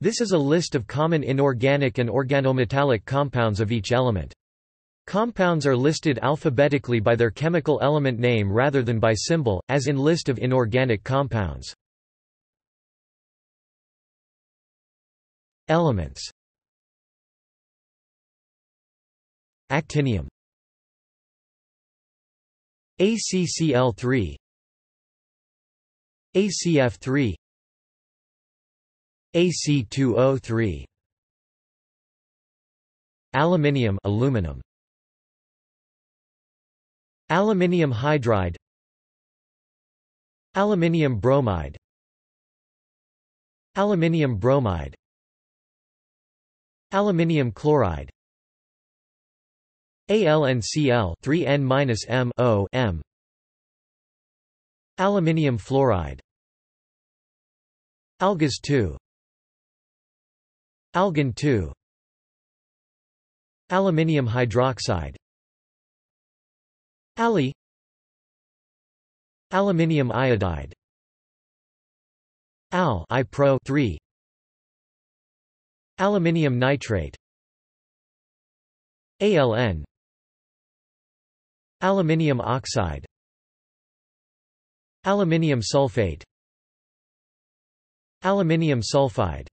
This is a list of common inorganic and organometallic compounds of each element. Compounds are listed alphabetically by their chemical element name rather than by symbol, as in list of inorganic compounds. Elements Actinium ACCL3 ACF3 AC 203 Aluminium aluminum Aluminium hydride Aluminium bromide Aluminium bromide Aluminium chloride ALNCl 3N-M n O M Aluminium fluoride Algas 2 Algon 2 Aluminium hydroxide Ali Aluminium iodide Al I Pro 3 Aluminium nitrate ALN Aluminium oxide Aluminium sulfate Aluminium sulfide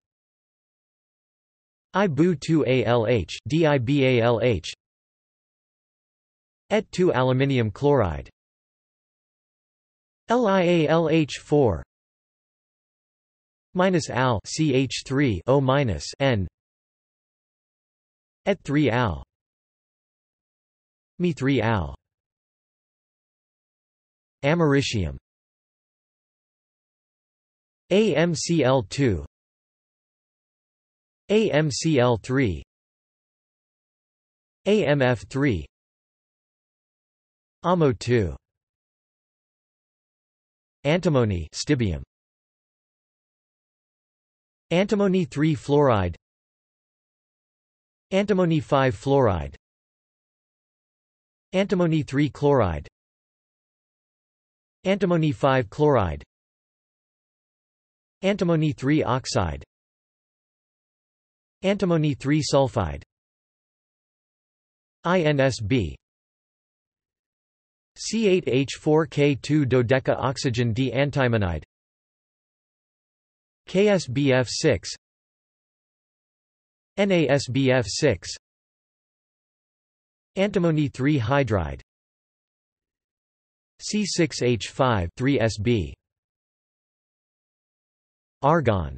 Ibu 2-ALH DIBALH Et 2 aluminium chloride LiAlH4 minus al CH3 O minus N Et 3 al Me 3 al Americium AMCl2 AMCL3 AMF3 AMO2 Antimony stibium Antimony 3 fluoride Antimony 5 fluoride Antimony 3 chloride Antimony 5 chloride Antimony 3 oxide Antimony 3-sulfide INSB C8H4K2 dodeca oxygen D antimonide KSBF6 NASBF6 Antimony 3 hydride C6H5 3SB Argon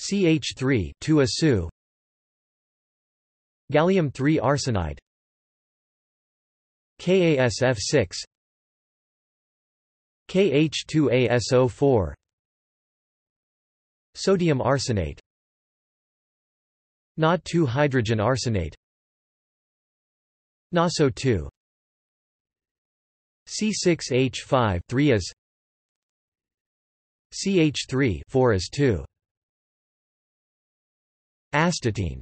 CH3 2Su Gallium 3 arsenide KASF6 KH2ASO4 Sodium arsenate Na2 hydrogen arsenate NaSO2 C6H5 3 as CH3 4 as 2 Astatine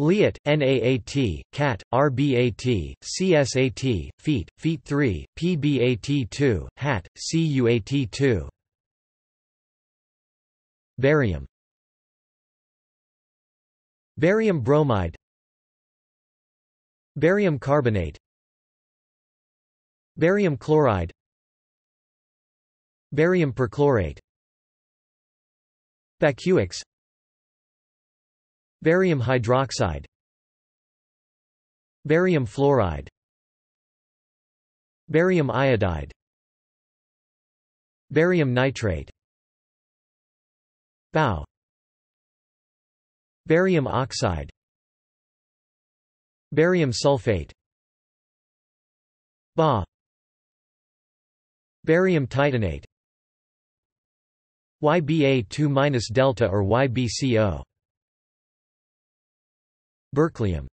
Liat, NAAT, CAT, RBAT, CSAT, FEET, FEET 3, PBAT 2, HAT, CUAT 2. Barium Barium bromide Barium carbonate Barium chloride Barium perchlorate Bacuix Barium hydroxide Barium fluoride Barium iodide Barium nitrate Ba, Barium oxide Barium sulfate Ba Barium titanate YBA2-delta or YBCO. Berkelium.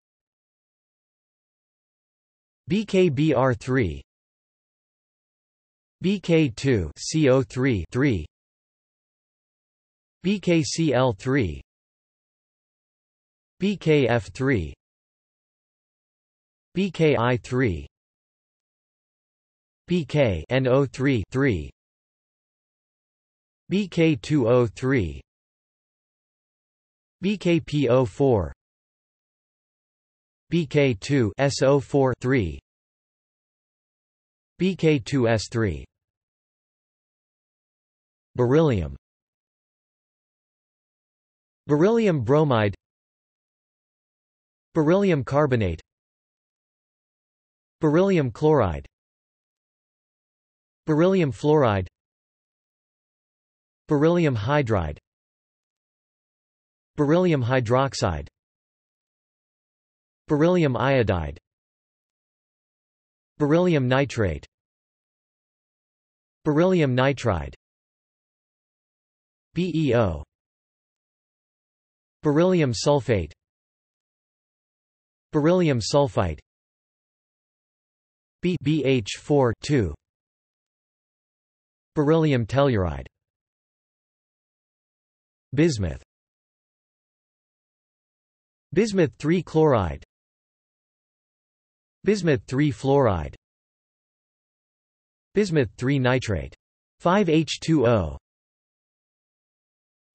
BKBr3 BK2 CO3 3 BKCl3 BKF3 BKI3 BK NO3 3 3 bkcl 3 bkf 3 bki 3 bkno 3 3 BK203 BKP04 BK2SO43 BK2S3 Beryllium Beryllium bromide Beryllium carbonate Beryllium chloride Beryllium fluoride Beryllium hydride Beryllium hydroxide Beryllium iodide Beryllium nitrate Beryllium nitride BeO Beryllium sulfate Beryllium sulfite bbh 4 Beryllium telluride Bismuth Bismuth 3 chloride Bismuth 3 fluoride Bismuth 3 nitrate 5H2O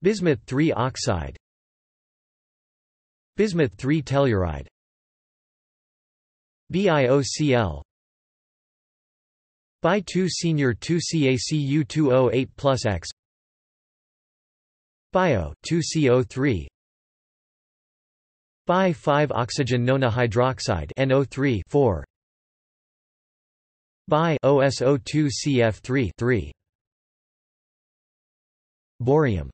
Bismuth 3 oxide Bismuth 3 telluride BiOCl Bi 2 senior 2 CaCu208 plus X Bio 2CO3 Bi 5 oxygen nona hydroxide NO3 4 Bi OSO2 CF3 3 Borium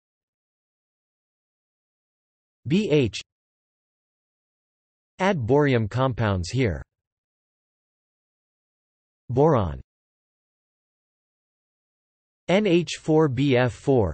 BH Add borium compounds here Boron NH4BF4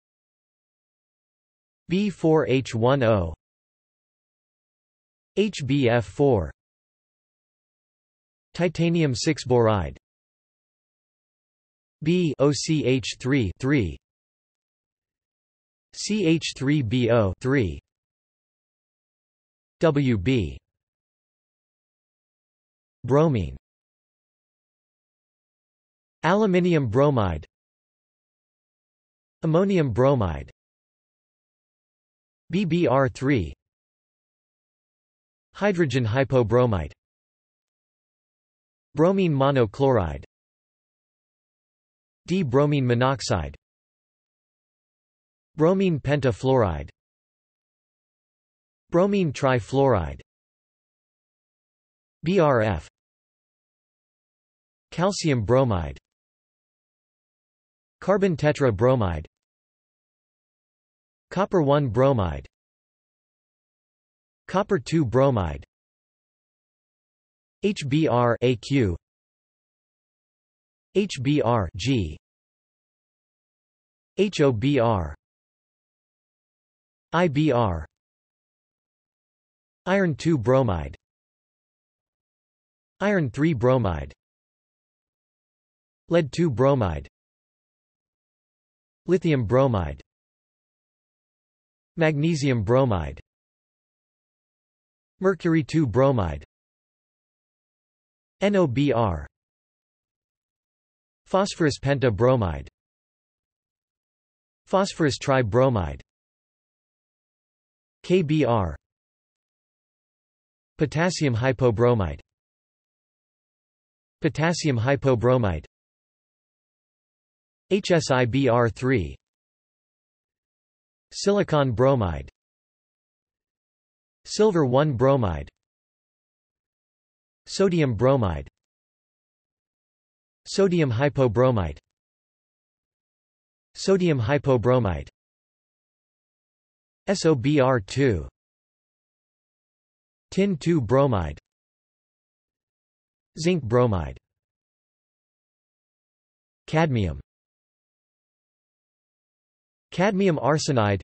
B4H10 HBF4 Titanium 6 boride B 3 CH3BO 3 WB Bromine Aluminium bromide Ammonium bromide BBr3 Hydrogen hypobromite, Bromine monochloride D-bromine monoxide Bromine pentafluoride Bromine trifluoride BRF Calcium bromide Carbon tetra bromide Copper 1 bromide Copper 2 bromide HBr AQ HBr G HOBr IBr Iron 2 bromide Iron 3 bromide Lead 2 bromide Lithium bromide Magnesium bromide Mercury 2 bromide NOBr Phosphorus penta-bromide Phosphorus tri-bromide KBr Potassium hypobromide Potassium hypobromide HSIBr3 Silicon bromide Silver 1 bromide Sodium bromide Sodium hypobromide Sodium hypobromide SOBR2 Tin 2 bromide Zinc bromide Cadmium Cadmium arsenide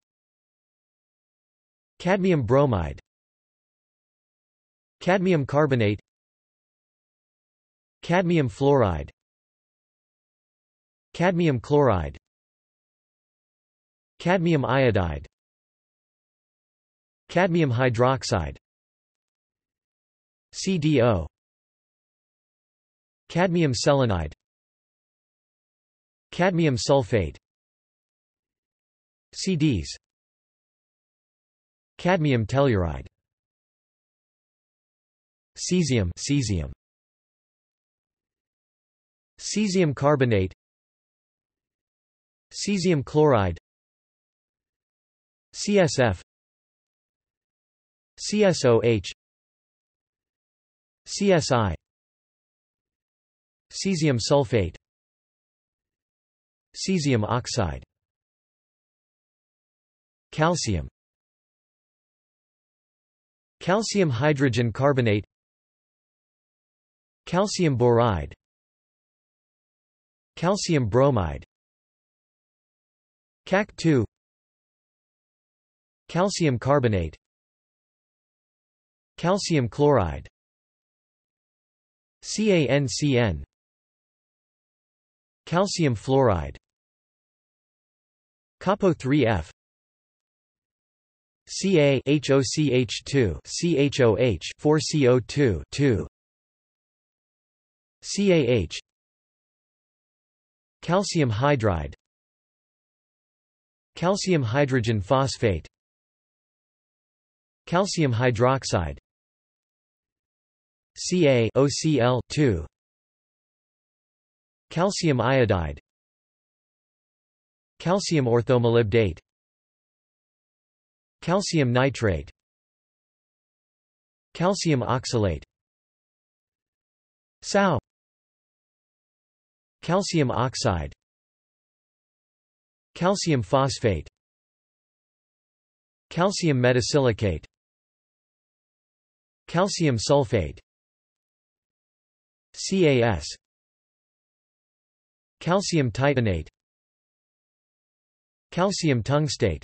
Cadmium bromide Cadmium carbonate Cadmium fluoride Cadmium chloride Cadmium iodide Cadmium hydroxide CDO Cadmium selenide Cadmium sulfate CDs Cadmium telluride Cesium cesium Cesium carbonate Cesium chloride CSF CSOH CSI Cesium sulfate Cesium oxide Calcium Calcium hydrogen carbonate Calcium boride Calcium bromide CAC2 Calcium carbonate Calcium chloride CANCN Calcium fluoride Capo 3F Ca HOCH2 CHOH 4CO2 2 CAH Calcium hydride Calcium hydrogen phosphate Calcium hydroxide ocl 2 Calcium iodide Calcium orthomolybdate Calcium nitrate Calcium oxalate Sow Calcium oxide Calcium phosphate Calcium metasilicate Calcium sulfate CAS Calcium titanate Calcium tungstate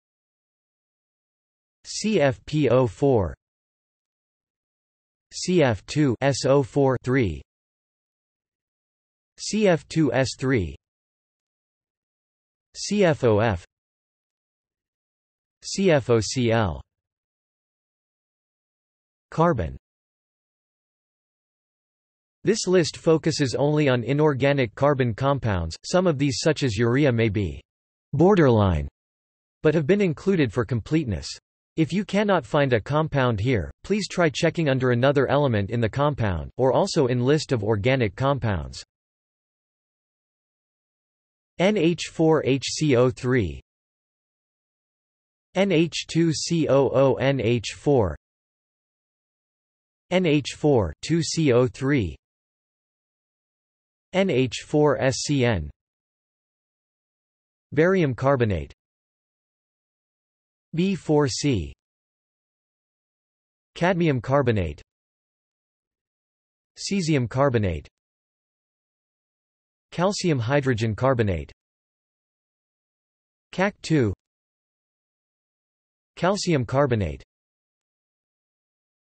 CFP04 CF2 SO4 3 CF2 S3 CFOF CFOCL Carbon This list focuses only on inorganic carbon compounds, some of these such as urea may be borderline, but have been included for completeness. If you cannot find a compound here, please try checking under another element in the compound, or also in list of organic compounds. NH4HCO3 NH2COONH4 NH4-2CO3 NH4-SCN Barium carbonate B4C Cadmium carbonate Cesium carbonate Calcium hydrogen carbonate CAC2 Calcium carbonate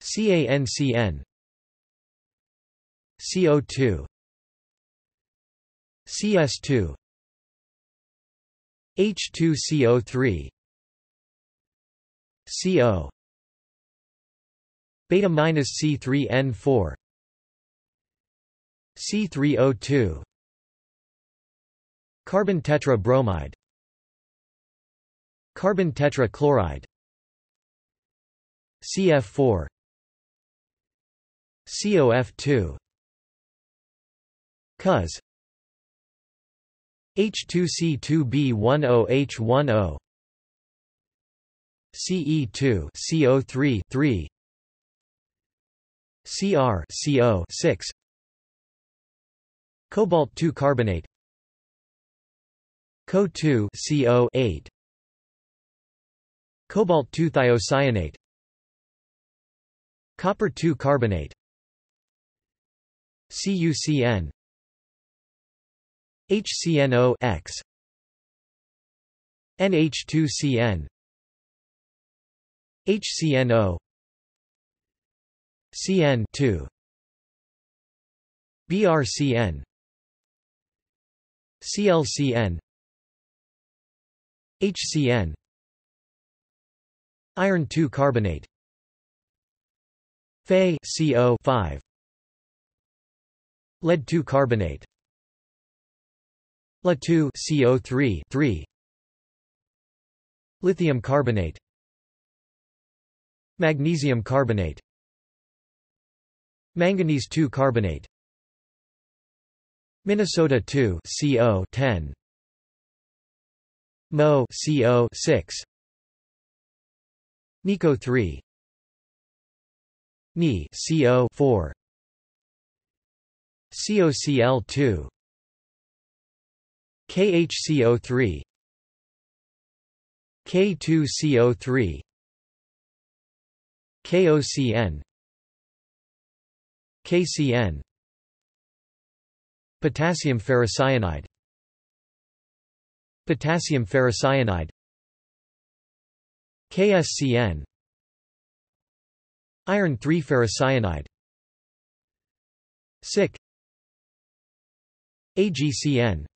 CANCN CO2 CS2 H2CO3 CO beta minus C3N4 C3O2 carbon tetra bromide carbon tetra chloride CF4 COF2 because H2C2B10H10 Ce2 CO3 3 Cr CO 6 Cobalt 2 carbonate Co2 CO 8 Cobalt 2 thiocyanate Copper 2 carbonate CuCN HCNOX. X NH2CN HCNO CN2 BRCN CLCN HCN Iron 2 carbonate Fe CO5 Lead 2 carbonate La 2 CO3 3 Lithium carbonate Magnesium carbonate Manganese 2 carbonate Minnesota 2 CO 10 Mo CO 6 Nico 3 Ni CO 4 COCl 2 KHCO3 K2CO3 KOCN KCN Potassium ferrocyanide Potassium ferrocyanide KSCN Iron 3 ferrocyanide SIC AgCN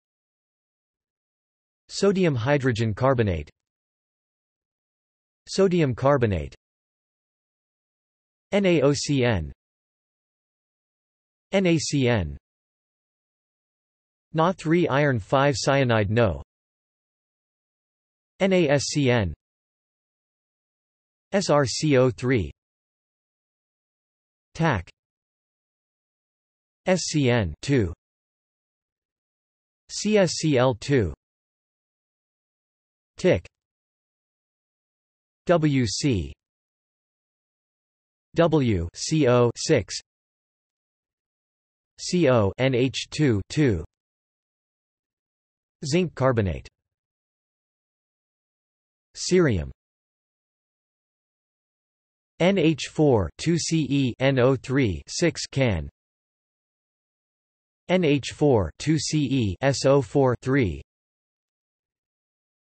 Sodium hydrogen carbonate Sodium carbonate NAOCN NACN Na 3 iron 5 cyanide NO NASCN SRCO3 TAC SCN 2 CSCL2 TIC WC W CO six CO NH two two zinc carbonate cerium NH4 2Ce NO3 6 can NH4 2Ce SO4 3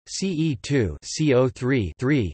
Ce2 CO3 3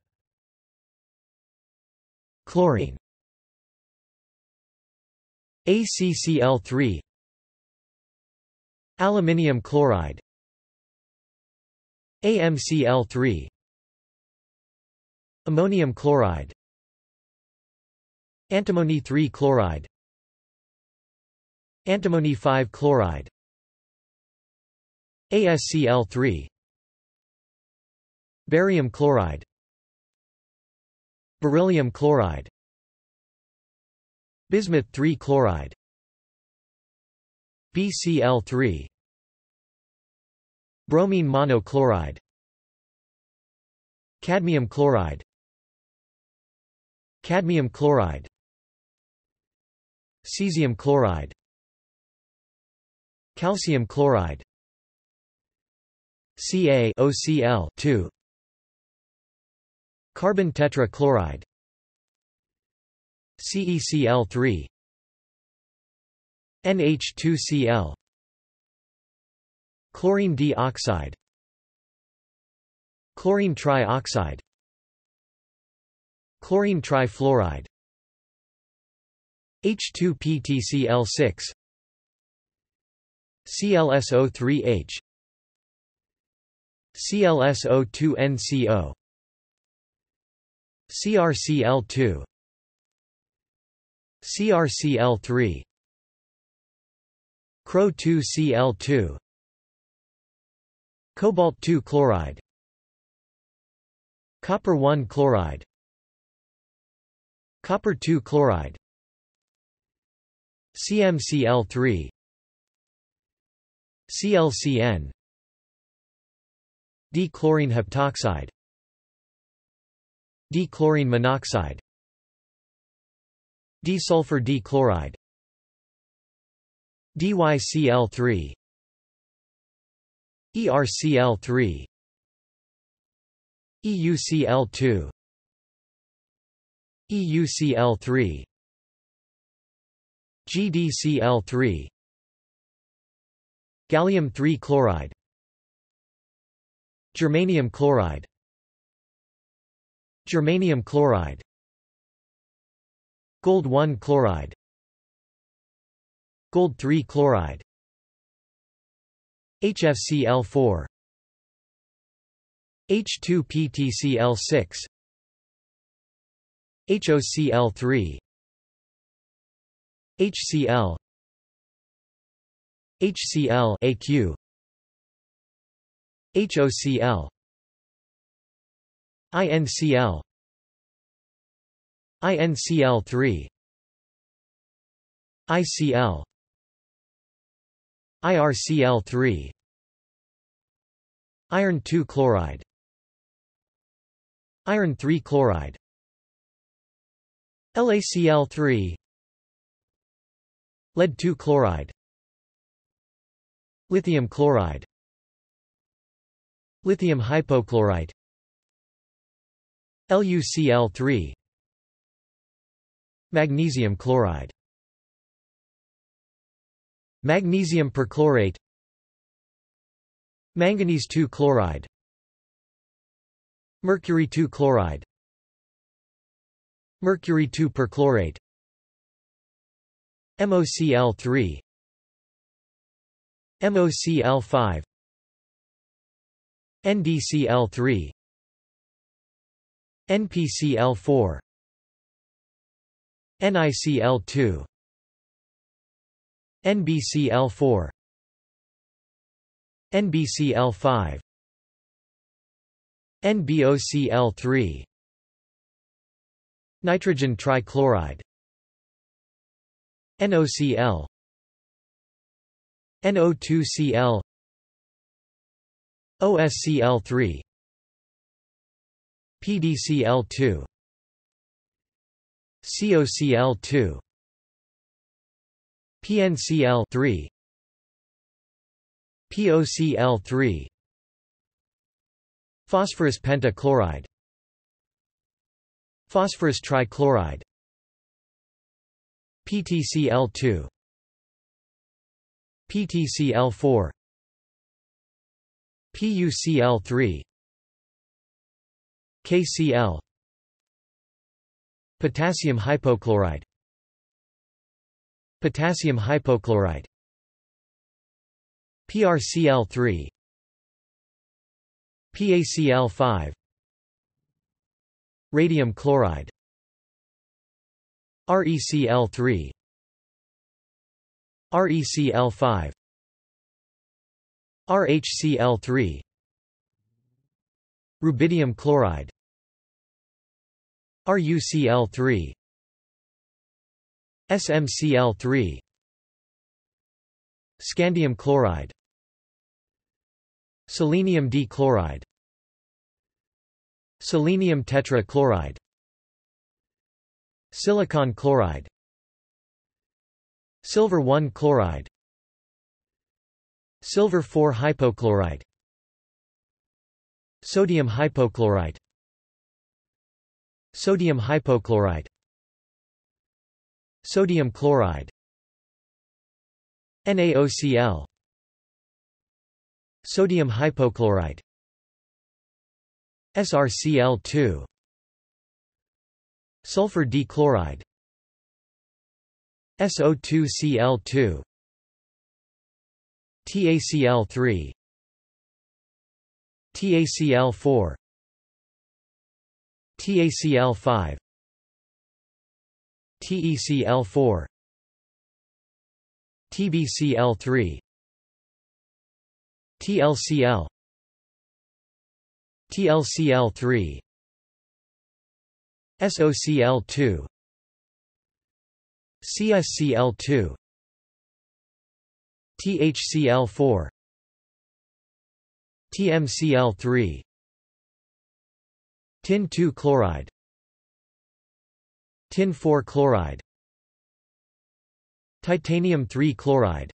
Chlorine ACCl3 Aluminium chloride AMCl3 Ammonium chloride Antimony 3 chloride Antimony 5 chloride ASCl3 Barium chloride Beryllium chloride Bismuth 3 chloride BCl3 Bromine monochloride Cadmium chloride Cadmium chloride Cesium chloride Calcium chloride CaOCl2 Carbon tetrachloride CeCl3 NH2Cl Chlorine dioxide Chlorine trioxide Chlorine trifluoride H2PTCl6 ClSO3H ClSO2NCO CRCL2 CRCL3 CRO2Cl2 Cobalt-2 chloride Copper-1 chloride Copper-2 chloride CmCl3 ClCN D-chlorine heptoxide D-chlorine monoxide D-sulfur D-chloride DYCl3 ERCl3 EUCl2 EUCl3 GDCl3 Gallium 3 chloride Germanium chloride Germanium chloride Gold 1 chloride Gold 3 chloride HFCl4 H2PTCl6 HOCl3 HCl HCl AQ HOCl INCL INCL3 ICL IRCL3 Iron 2 chloride Iron 3 chloride LaCl3 Lead 2 chloride Lithium chloride Lithium hypochlorite LuCl3 Magnesium chloride Magnesium perchlorate Manganese 2 chloride Mercury 2 chloride Mercury 2 perchlorate MOCl3 MOCl5 NDCl3 NPCL4 NICL2 NBCL4 NBCL5 NBOCl3 Nitrogen trichloride NOCl NO2Cl OSCl3 PDCl2 COCl2 PNCl3 POCl3 Phosphorus pentachloride Phosphorus trichloride PTCl2 PTCl4 PUCl3 KCl Potassium hypochloride. Potassium hypochloride. PrCl3 PaCl5 Radium chloride RECl3 RECl5 RHCl3 Rubidium chloride RUCL3 SMCl3 Scandium chloride Selenium D chloride Selenium tetrachloride Silicon chloride Silver 1 chloride Silver 4 hypochloride, Sodium hypochlorite Sodium hypochlorite Sodium chloride NaOCl Sodium hypochlorite SRCl2 Sulfur dichloride SO2Cl2 TaCl3 TaCl4 TACL5 TECL4 TBCL3 TLCL TLCL3 SOCL2 CSCL2 THCl4 TMCl3 Tin 2 chloride Tin 4 chloride Titanium 3 chloride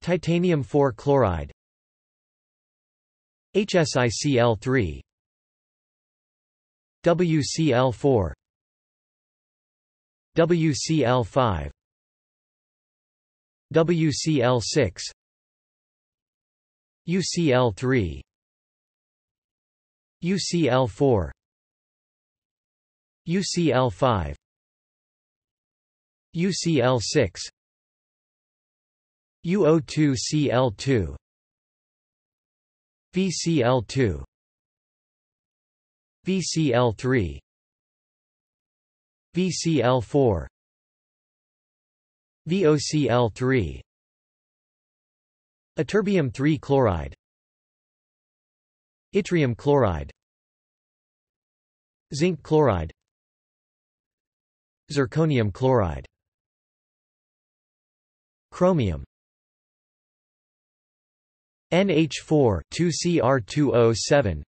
Titanium 4 chloride HSICl3 WCl4 WCl5 WCl6 UCl3 UCL4 UCL5 UCL6 UO2CL2 VCL2 VCL3 VCL4 VOCl3 Ytterbium 3 chloride Yttrium chloride Zinc chloride Zirconium chloride Chromium NH4 2Cr2O7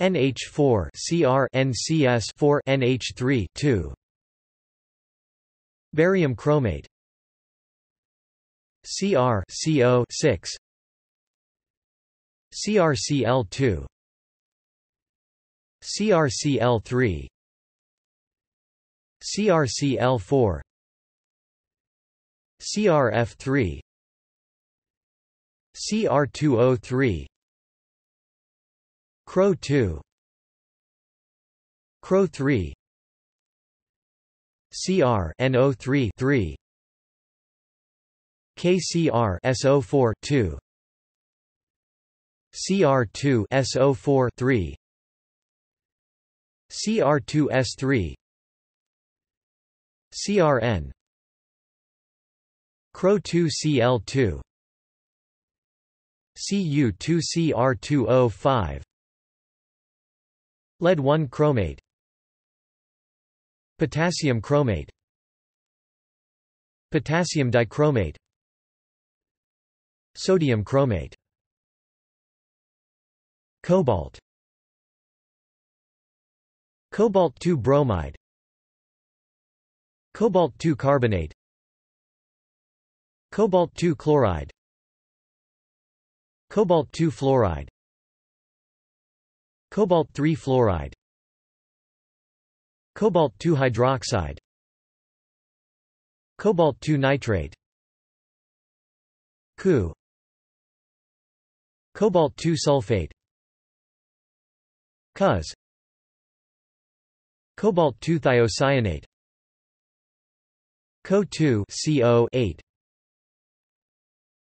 NH4 Cr NCS4 4 nh 3 2 Barium chromate Cr CO6 CRCL2 CRCL3 CRCL4 CRF3 CR203 CRO2 CRO3 CR 203 cro 2 cro 3 crno 3 3 KCR SO4 2 Cr2 SO4 3 Cr2 S3 CRN CRO2 CL2 Cu2 Cr2O5 Lead-1 chromate Potassium chromate Potassium dichromate Sodium chromate Cobalt Cobalt-2 bromide Cobalt-2 carbonate Cobalt-2 chloride Cobalt-2 fluoride Cobalt-3 fluoride Cobalt-2 hydroxide Cobalt-2 nitrate Cu Cobalt-2 sulfate Cos Cobalt 2 thiocyanate Co2 CO8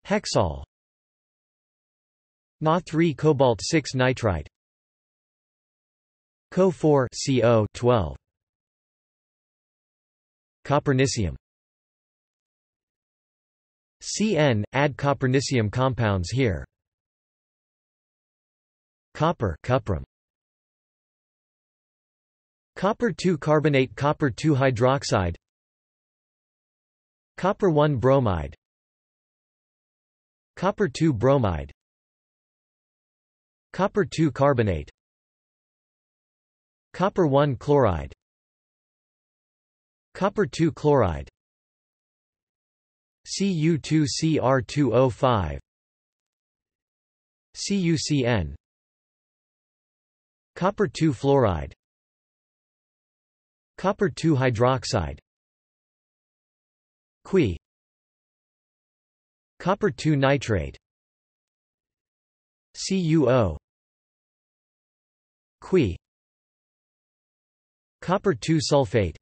Hexol Na3 cobalt 6 nitrite Co4 CO12 Copernicium CN add copernicium compounds here Copper cuprum Copper 2 carbonate copper 2 hydroxide Copper 1 bromide Copper 2 bromide Copper 2 carbonate Copper 1 chloride Copper 2 chloride Cu2Cr2O5 CuCN Copper 2 fluoride Copper 2 hydroxide Qui Copper 2 nitrate CuO Qui Copper 2 sulfate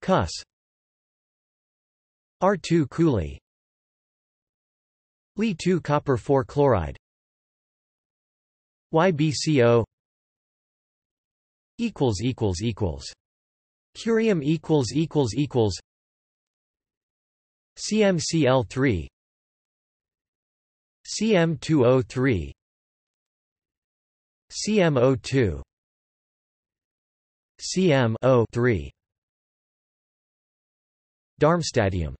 Cus R2 Cooley Li 2 copper 4 chloride YBCO equals equals equals curium equals equals equals CMCl3 CM2O3 CMO2 CMO3 Darmstadtium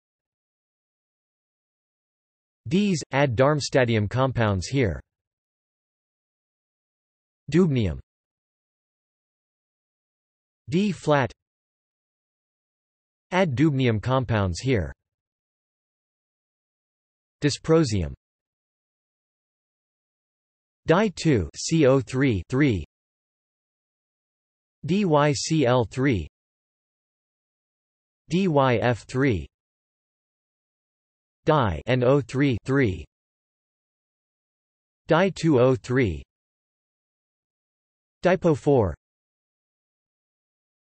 These, add Darmstadtium compounds here. Dubnium D flat Add dubnium compounds here. Dysprosium Di 2 CO3 3 DYCl3 DYF3 Di NO3 3 Di 2O3 Dipo 4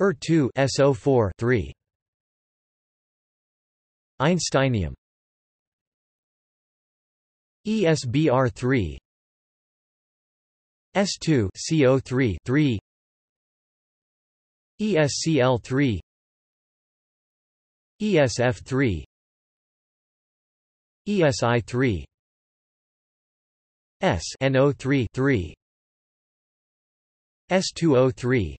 Er2 SO4 3 Einsteinium ESBr3 S2 CO3 3 ESCl3 ESF3 ESI3 S NO3 3 escl 3 esf 3 esi 3 sno 3 3s 20 3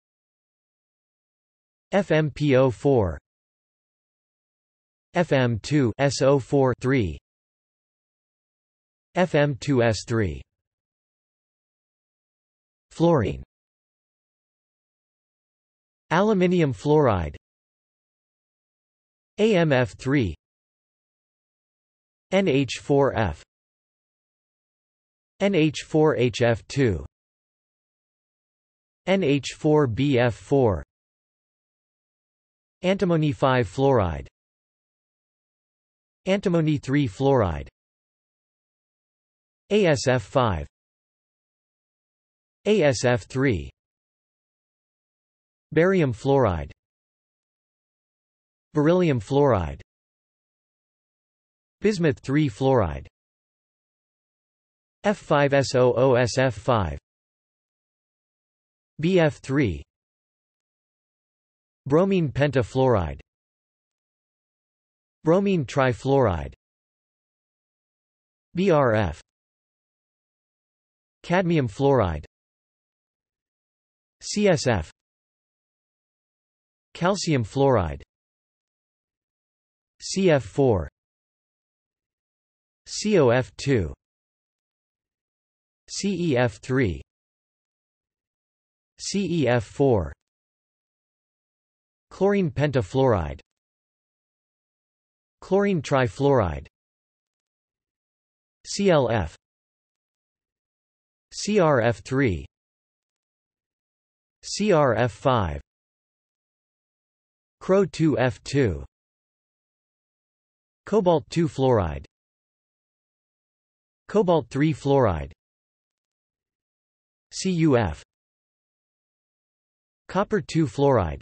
FMPO4 FM2 SO4 3 FM2S3 Fluorine Aluminium fluoride AMF3 NH4F NH4HF2 NH4BF4 Antimony 5 fluoride Antimony 3 fluoride ASF5 ASF3 Barium fluoride Beryllium fluoride Bismuth 3 fluoride F5SOOSF5 BF3 Bromine pentafluoride Bromine trifluoride BRF Cadmium fluoride CSF Calcium fluoride CF4 COF2 CEF3 CEF4 Chlorine pentafluoride Chlorine trifluoride CLF CRF3 CRF5 CRO2F2 Cobalt-2 fluoride Cobalt-3 fluoride CUF Copper-2 fluoride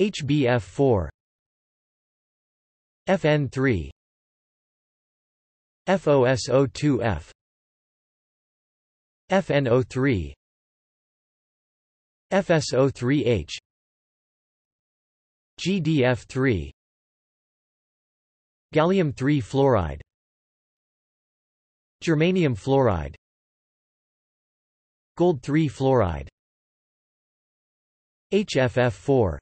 HBF4 FN3 FOSO2F fno 3 fso FSO3H GDF3 Gallium-3 fluoride Germanium fluoride Gold-3 fluoride HFF4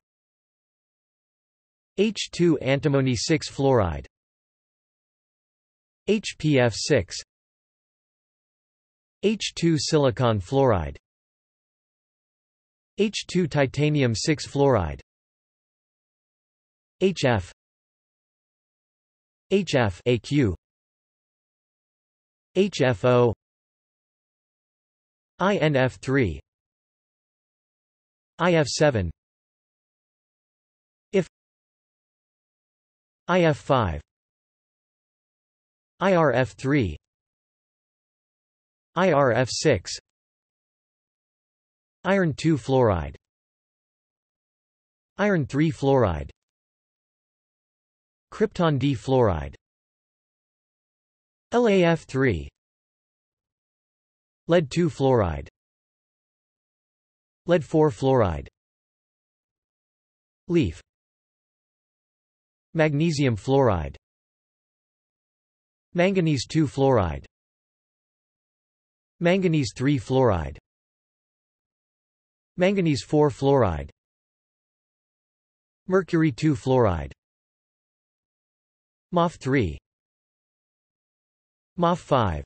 H2 antimony 6 fluoride HPF 6 H2 silicon fluoride H2 titanium 6 fluoride HF HF AQ HFO INF3 IF7 IF5 IRF3 IRF6 Iron 2 fluoride Iron 3 fluoride Krypton D fluoride LAF3 Lead 2 fluoride Lead 4 fluoride Leaf Magnesium fluoride Manganese 2 fluoride Manganese 3 fluoride Manganese 4 fluoride Mercury 2 fluoride MOF 3 MOF 5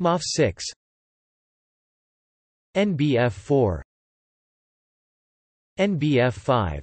MOF 6 NBF 4 NBF 5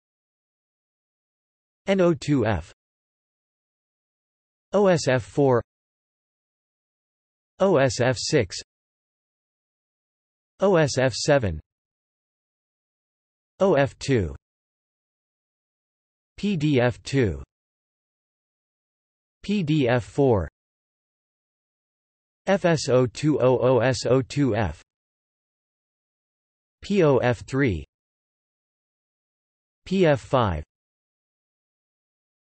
NO2F OSF4 OSF6 OSF7 OF2 PDF2 PDF4 FSO200S02F POF3 PF5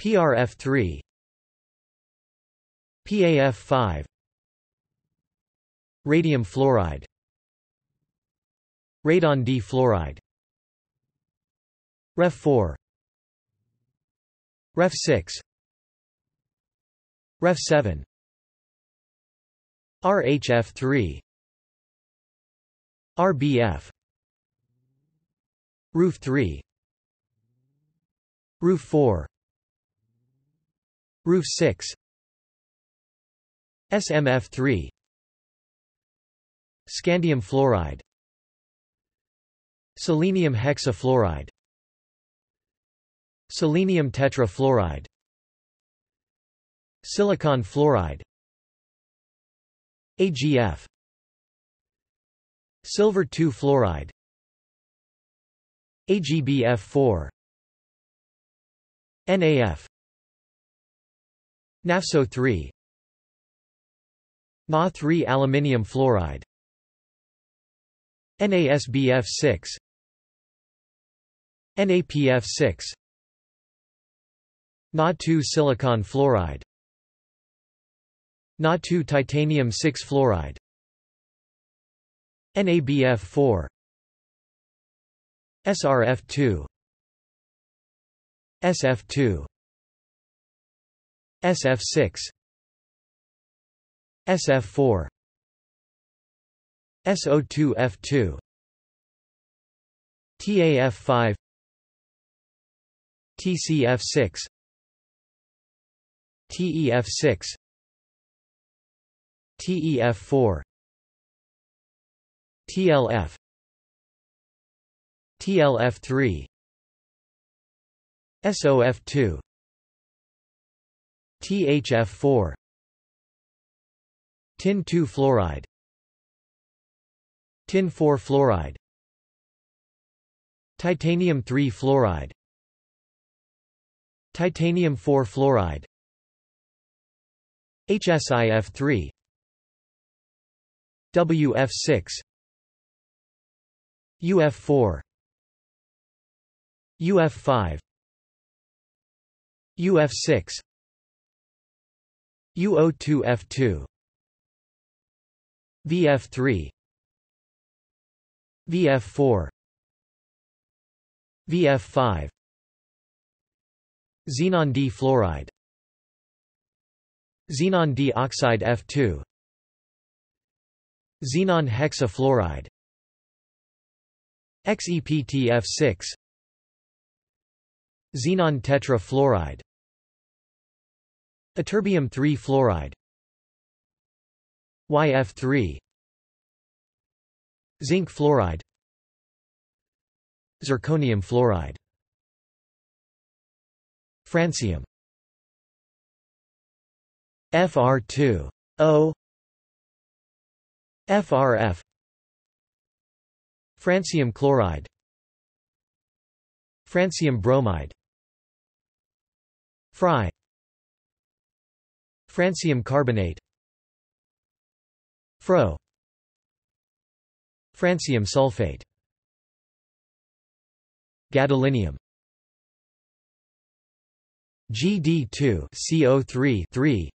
PRF3 PAF5 Radium fluoride Radon D fluoride Ref4 Ref6 Ref7 RHF3 RBF Roof 3 Roof 4 Roof 6 SMF3 Scandium fluoride Selenium hexafluoride Selenium tetrafluoride Silicon fluoride AGF Silver 2 fluoride AGBF4 NAF NAFSO 3 Na 3 aluminium fluoride NASBF 6 NAPF 6 Na 2 silicon fluoride Na 2 titanium 6 fluoride NABF 4 SRF2 SF2 SF6 SF4 SO2F2 TAF5 TCF6 TEF6 TEF4 TLF TLF3 SOF2 THF4 Tin 2 fluoride Tin 4 fluoride Titanium 3 fluoride Titanium 4 fluoride HSIF3 WF6 UF4 UF5 UF6 U02F2 VF3 VF4 VF5 Xenon D fluoride Xenon D oxide F2 Xenon hexafluoride XEPTF6 Xenon tetrafluoride Ytterbium 3 fluoride YF3 Zinc fluoride Zirconium fluoride Francium FR2 O FRF Francium chloride Francium bromide Fry francium carbonate Fro francium sulfate gadolinium GD2 CO3 3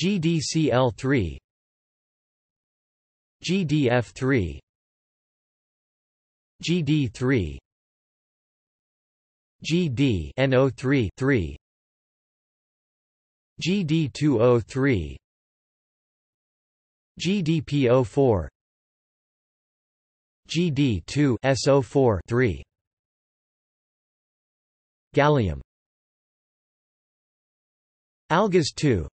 GDCl3 GDF3 GD3 GD NO3 3 GD203 GDP04 GD2SO4 Gallium Algas 2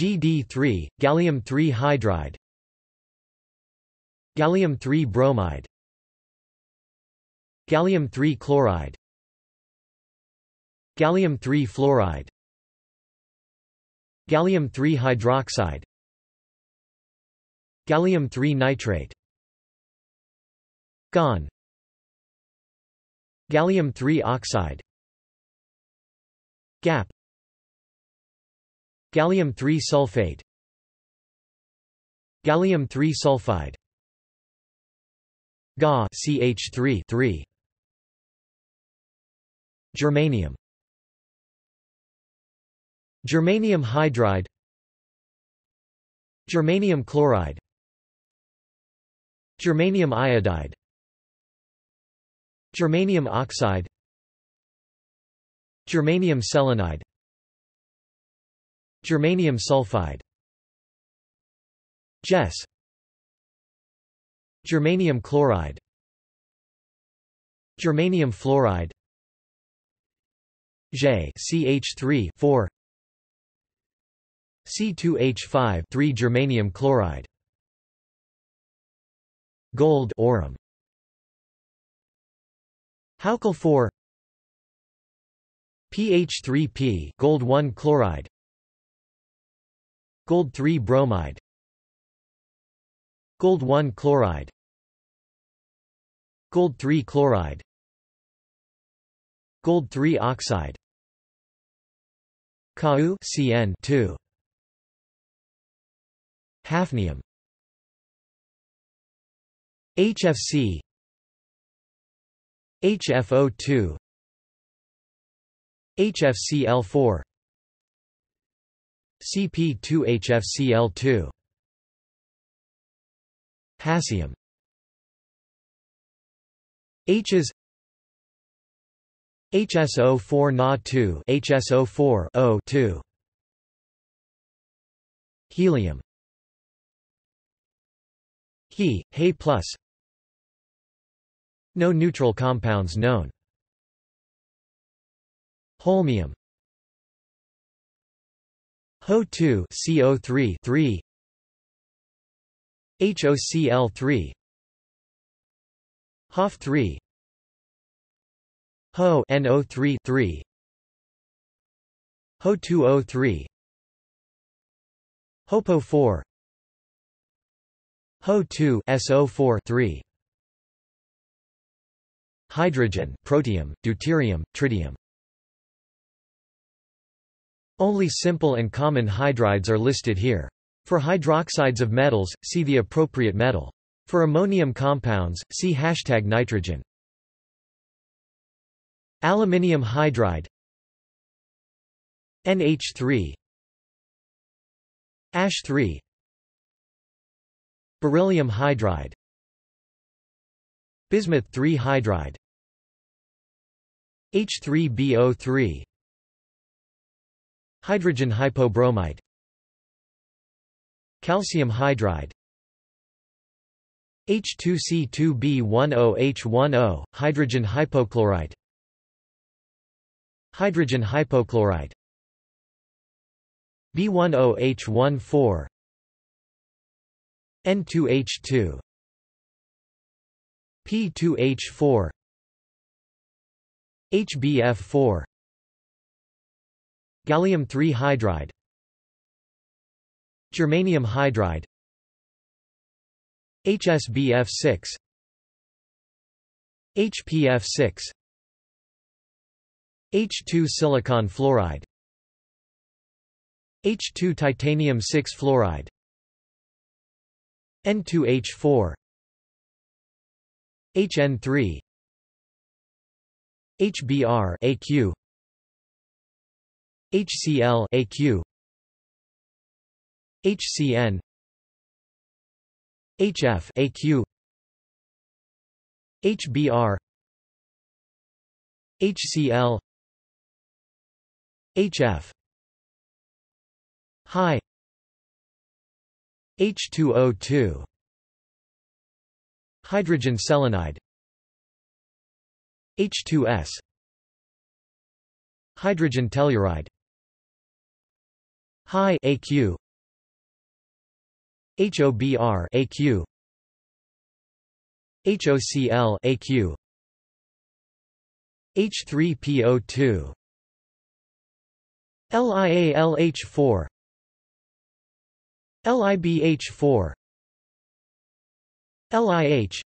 GD3 gallium 3 hydride gallium 3 bromide gallium 3 chloride Gallium 3 fluoride Gallium 3 hydroxide Gallium 3 nitrate GON Gallium 3 oxide GAP Gallium 3 sulfate Gallium 3 sulfide Ga CH3 3 Germanium Germanium hydride Germanium chloride Germanium iodide Germanium oxide Germanium selenide Germanium sulfide Jess Germanium chloride Germanium fluoride J CH3 4 C2H5 3 germanium chloride. Gold Aurum. Haukel 4 PH3P gold 1 chloride gold 3 bromide gold 1 chloride gold 3 chloride gold 3 oxide Cu CN 2 Hafnium HFC HFO2 HFCl4 CP2HFCl2 Hassium H's HSO4 Na2 HSO4 O2 Helium he, He plus No neutral compounds known. Holmium HO2 CO3 3 HOCl3 HOF3 HO NO3 3 HO2O3 HOPO4 HO2 SO4 Hydrogen, protium, deuterium, tritium. Only simple and common hydrides are listed here. For hydroxides of metals, see the appropriate metal. For ammonium compounds, see hashtag nitrogen. Aluminium hydride NH3 Ash 3 Beryllium hydride Bismuth 3 hydride H3BO3 Hydrogen hypobromide Calcium hydride H2C2B10H10, hydrogen hypochlorite Hydrogen hypochlorite B10H14 N2H2 P2H4 HBF4 Gallium 3 hydride Germanium hydride HSBF6 HPF6 H2 silicon fluoride H2 titanium 6 fluoride N2H4 HN3 HBr AQ HCl AQ HCN HF AQ HBr HCl HF High H2O2 Hydrogen selenide H2S Hydrogen telluride Hi AQ HOBR AQ HOCl AQ H3PO2 LIALH4 LIBH4 LIH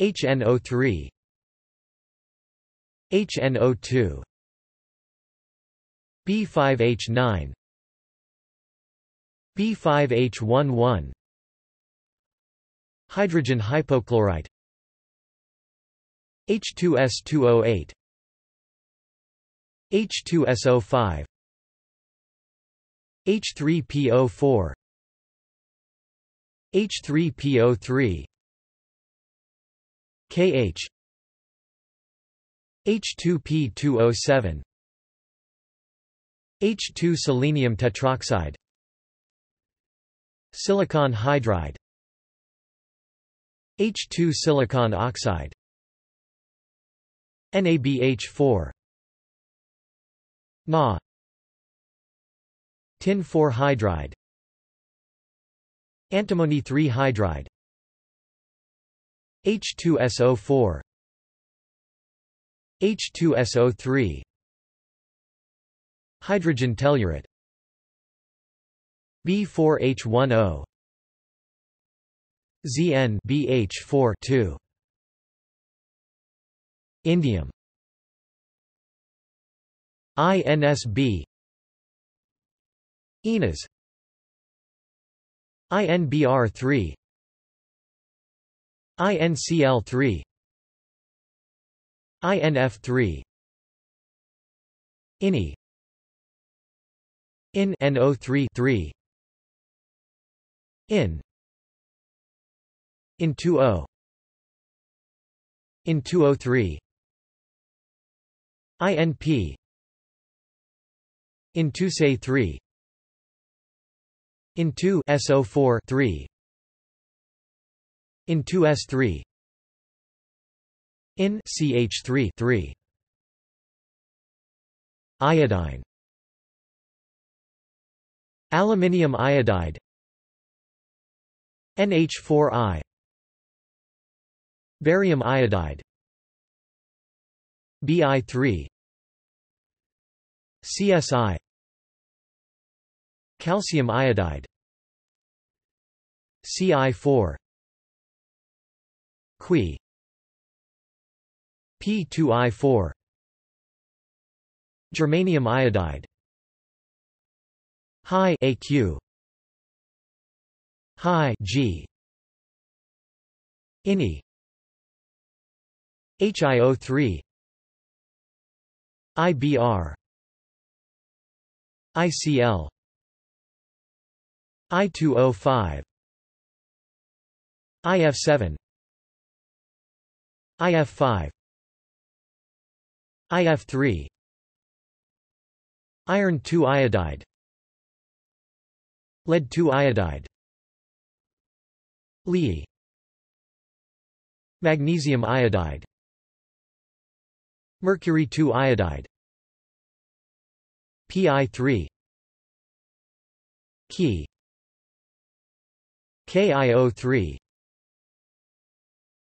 HNO3 HNO2 B5H9 B5H11 Hydrogen hypochlorite H2S208 H2SO5 H3PO4 H3PO3 KH H2P207 H2 selenium tetroxide Silicon hydride H2 silicon oxide NABH4 Na Tin 4 hydride Antimony 3 hydride H2SO4 H2SO3 Hydrogen tellurate B4H10 ZN BH4 2 Indium INSB Enas INBR3 INCL3 INF3 INI IN NO3 3 IN IN20 IN203 INP IN2SE3 in 2 SO4 3 in 2 S3 in CH3 3 iodine aluminium iodide NH4I barium iodide BI3 CSI Calcium iodide Ci4 Qui P2I4 Germanium iodide Hi AQ Hi G INI HiO3 IBR ICL I-205 IF-7 IF-5 IF-3 Iron-2 iodide Lead-2 iodide Li Magnesium iodide Mercury-2 iodide Pi-3 Ki KiO3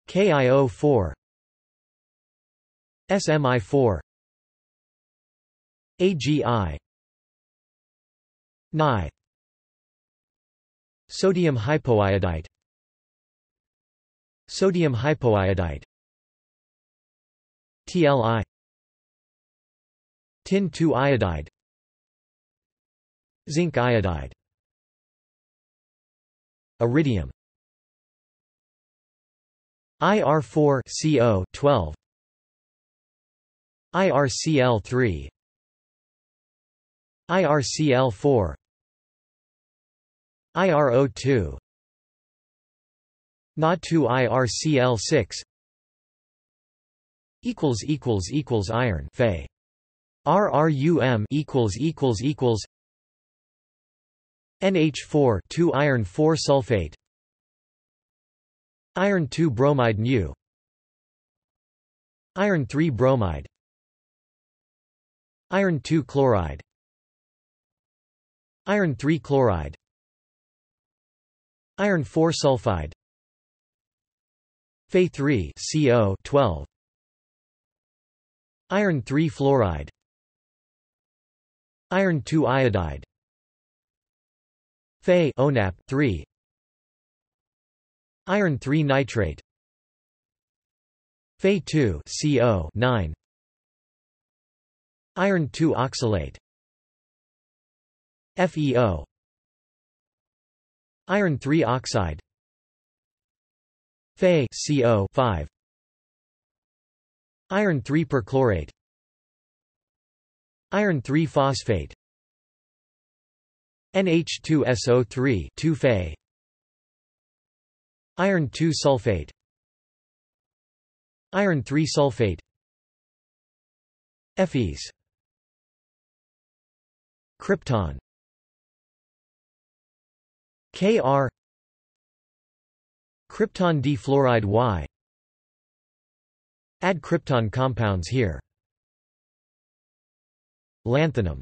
KiO4 SMI4 AGI Ni Sodium hypoiodite Sodium hypoiodite TLI Tin 2 iodide Zinc iodide Iridium IR4 CO 12 IRCl3 IRCl4 IRO2 Na2 IRCl6 equals equals equals iron fe rrum equals equals equals NH4 2 iron 4 sulfate iron 2 bromide nu iron 3 bromide iron 2 chloride iron 3 chloride iron 4 sulfide Fe 3 CO 12 iron 3 fluoride iron 2 iodide Fe ONAP 3 Iron 3 nitrate Fe 2 CO 9 Iron 2 oxalate FeO Iron 3 oxide Fe CO 5 Iron 3 perchlorate Iron 3 phosphate NH2SO3 2Fe Iron 2 sulfate Iron 3 sulfate Fes Krypton Kr Krypton difluoride, Y Add krypton compounds here Lanthanum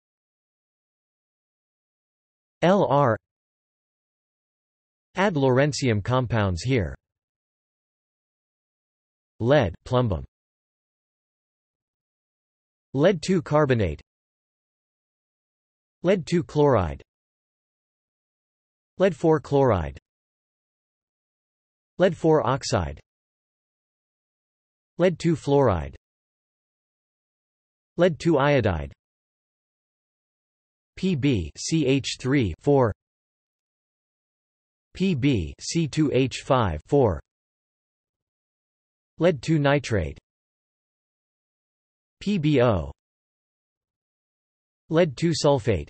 LR Add Laurentium compounds here. Lead plumbum. Lead 2 carbonate Lead 2 chloride Lead 4 chloride Lead 4 oxide Lead 2 fluoride Lead 2 iodide Pb CH3 4 Pb C2H5 4 Lead 2 nitrate PbO Lead 2 sulfate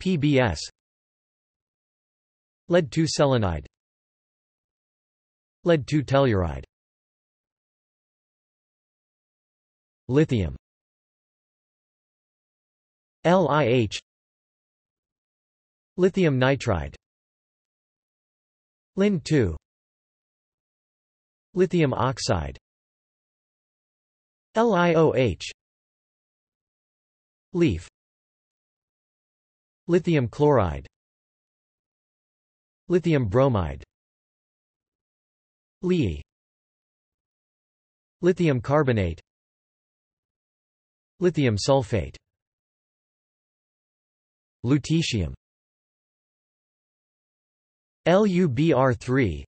PbS Lead 2 selenide Lead 2 telluride Lithium LIH Lithium nitride Lin-2 Lithium oxide LiOH Leaf Lithium chloride Lithium bromide Li Lithium carbonate Lithium sulfate Lutetium LUBr3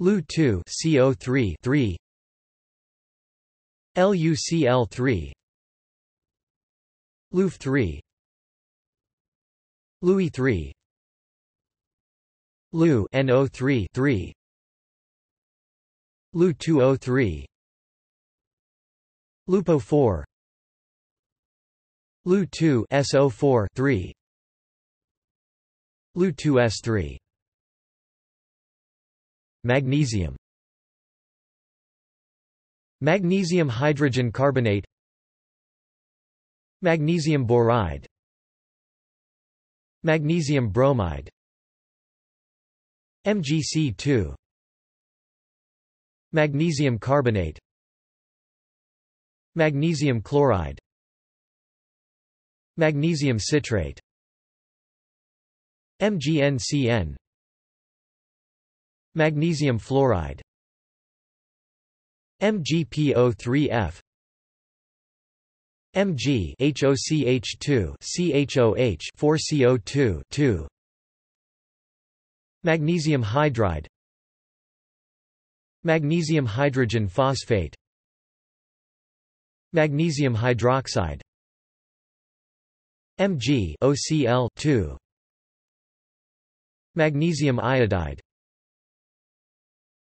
Lu2 CO3 3 LUCl3 LUF3 LUE3 LU NO3 3 LU2O3 LUPO4 Lu 2 SO4 3 Lu 2 S3 Magnesium Magnesium hydrogen carbonate Magnesium boride Magnesium bromide MgC2 Magnesium carbonate Magnesium chloride Magnesium citrate MgNCN Magnesium fluoride MgPO3F Mg HOCH2 CHOH 4CO2 2 Magnesium hydride Magnesium hydrogen phosphate Magnesium hydroxide Mg OCl 2 Magnesium iodide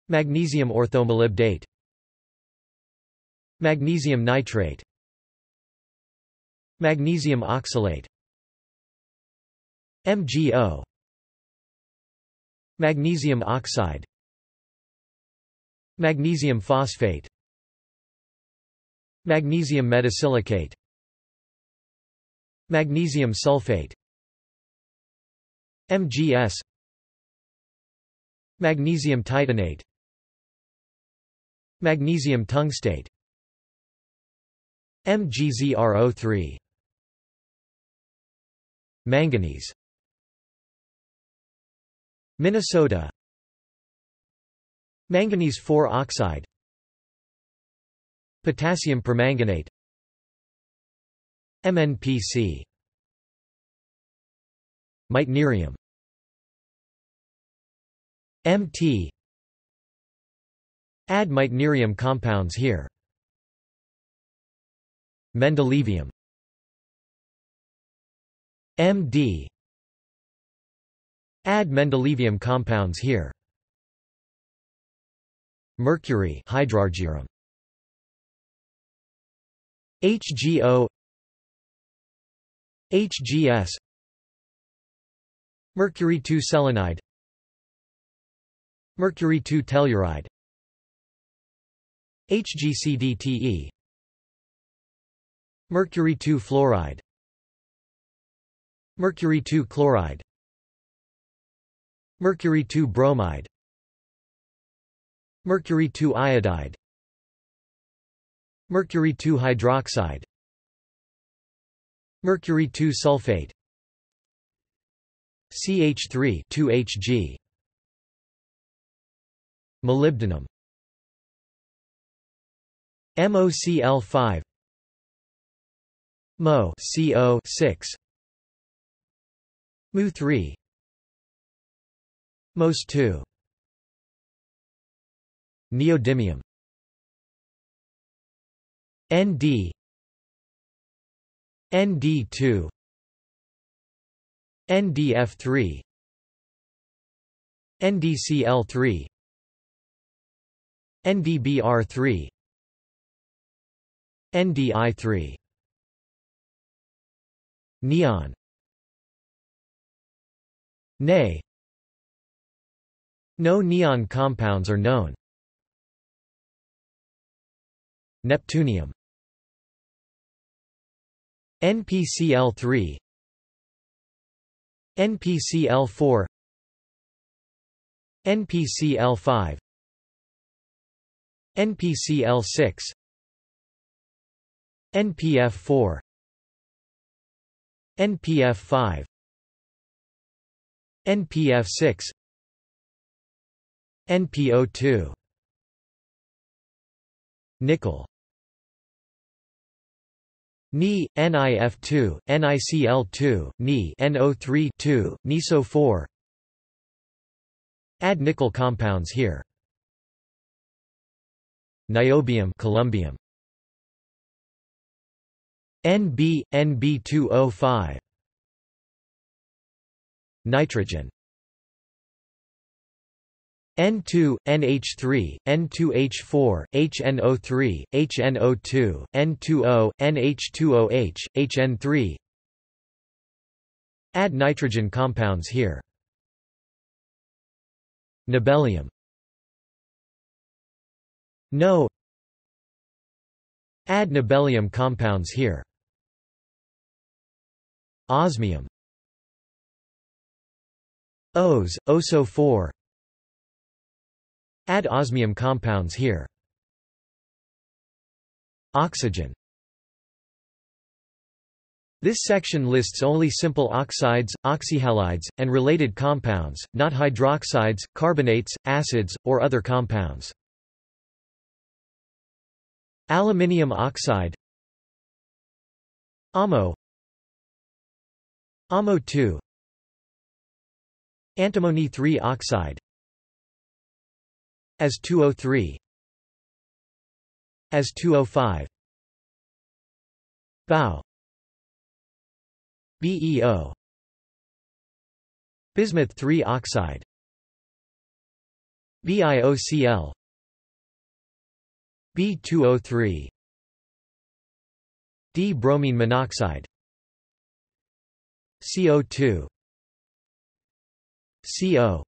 Magnesium orthomolybdate Magnesium nitrate Magnesium oxalate MgO Magnesium oxide Magnesium phosphate Magnesium metasilicate Magnesium sulfate MgS Magnesium titanate Magnesium tungstate MgZrO3 Manganese Minnesota Manganese 4 oxide Potassium permanganate MNPC Meitnerium MT Add meitnerium compounds here Mendelevium MD Add mendelevium compounds here Mercury hydrargyrum HGO HGS Mercury 2 selenide Mercury 2 telluride HGCDTE Mercury 2 fluoride Mercury 2 chloride Mercury 2 bromide Mercury 2 iodide Mercury 2 hydroxide Mercury 2 sulfate CH3 2Hg Molybdenum MOCl5 Mo CO6 Mu3 Mos2 Neodymium ND ND2 NDF3 NDCl3 NDBr3 NDI3 Neon Nay No neon compounds are known Neptunium NPCL3 NPCL4 NPCL5 NPCL6 NPF4 NPF5 NPF6 NPO2 Nickel Ni, NIF2, NICl2, Ni NO3 2, NISO4 Add nickel compounds here. Niobium columbium. Nb, Nb2O5 Nitrogen N2, NH3, N2H4, HNO3, HNO2, N2O, NH2OH, HN3 Add nitrogen compounds here. Nobelium No Add nobelium compounds here. Osmium Os, OSO4 Add osmium compounds here. Oxygen this section lists only simple oxides, oxyhalides, and related compounds, not hydroxides, carbonates, acids, or other compounds. Aluminium oxide AMO AMO2 Antimony 3 oxide as 203 as 205 bow beo bismuth 3 oxide biocl b203 d bromine monoxide CO2 CO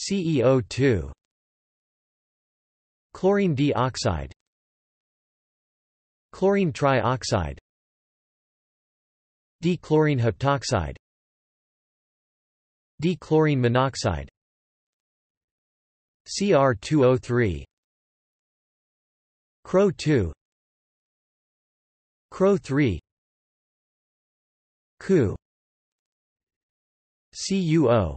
CEO2 Chlorine dioxide Chlorine trioxide Dechlorine heptoxide Dechlorine monoxide cr 3 Crow 2 Crow 3 Cu CuO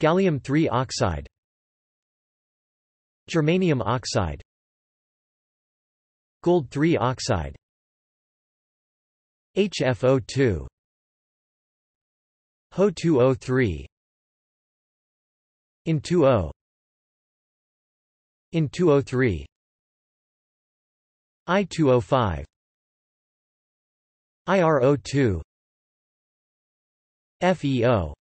Gallium 3 oxide Germanium oxide Gold 3 oxide HFO2 HO2O3 In2O In2O3 I2O5 IRO2 FeO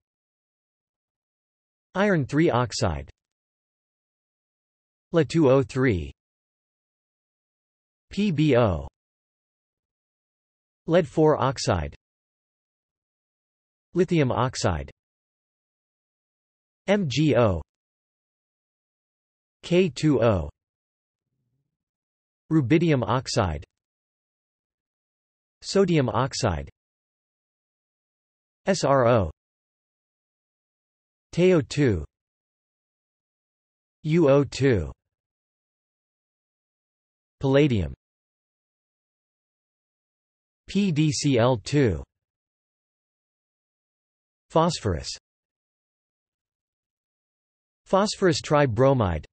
Iron 3 oxide La-203 PbO Lead 4 oxide Lithium oxide MgO K2O Rubidium oxide Sodium oxide SRO K 2 UO2 Palladium PDCl2 Phosphorus Phosphorus tribromide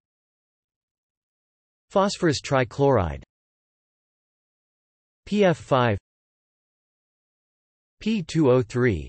Phosphorus trichloride PF5 P2O3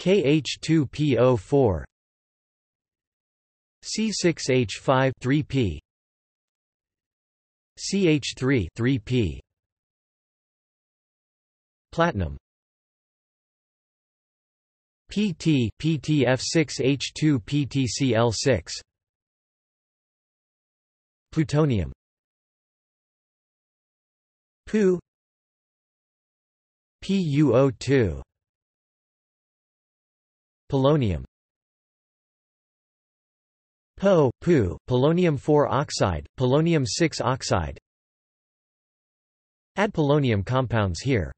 KH2PO4 C6H5 3P CH3 3P Platinum PT PTF6H2 PTCl6 Plutonium PU PuO2 Polonium Po, Pu, polonium-4 oxide, polonium-6 oxide Add polonium compounds here.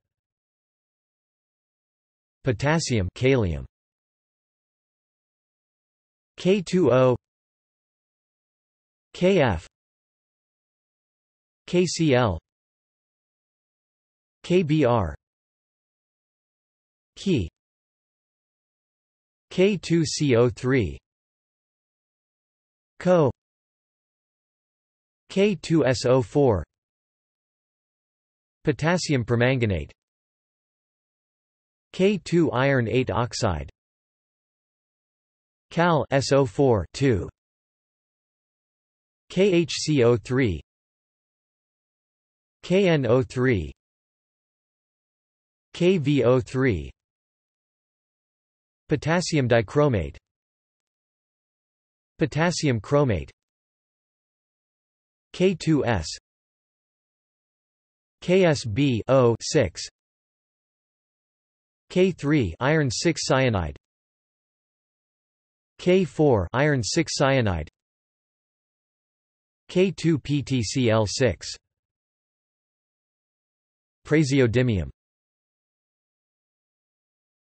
Potassium kalium. K2O KF KCl KBr K. K2CO3 Co K2SO4 Potassium permanganate K2 iron 8 oxide Cal SO4 2 KHCO3 KNO3 KVO3 Potassium dichromate Potassium chromate K2S KSB 6 K3 iron 6 cyanide K4 iron 6 cyanide K2 PTCl6 Praseodymium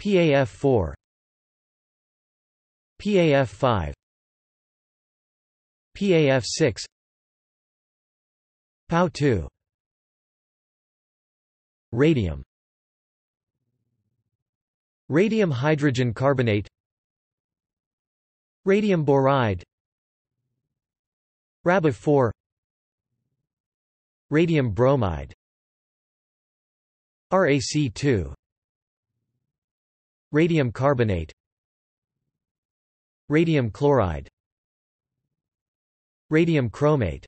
PAF4 PAF5 PAF6 POW2 Radium Radium hydrogen carbonate Radium boride Rabif4 Radium bromide RAC2 Radium carbonate Radium chloride Radium chromate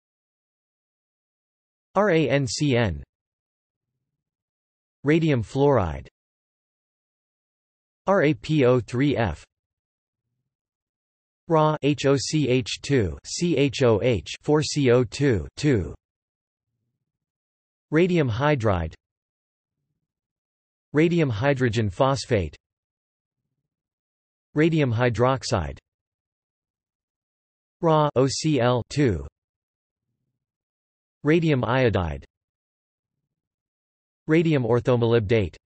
RANCN Radium fluoride RAPO3F raw HOCH2 CHOH 4CO2 2 Radium hydride Radium hydrogen phosphate Radium hydroxide Ra OCl 2 Radium iodide Radium orthomolybdate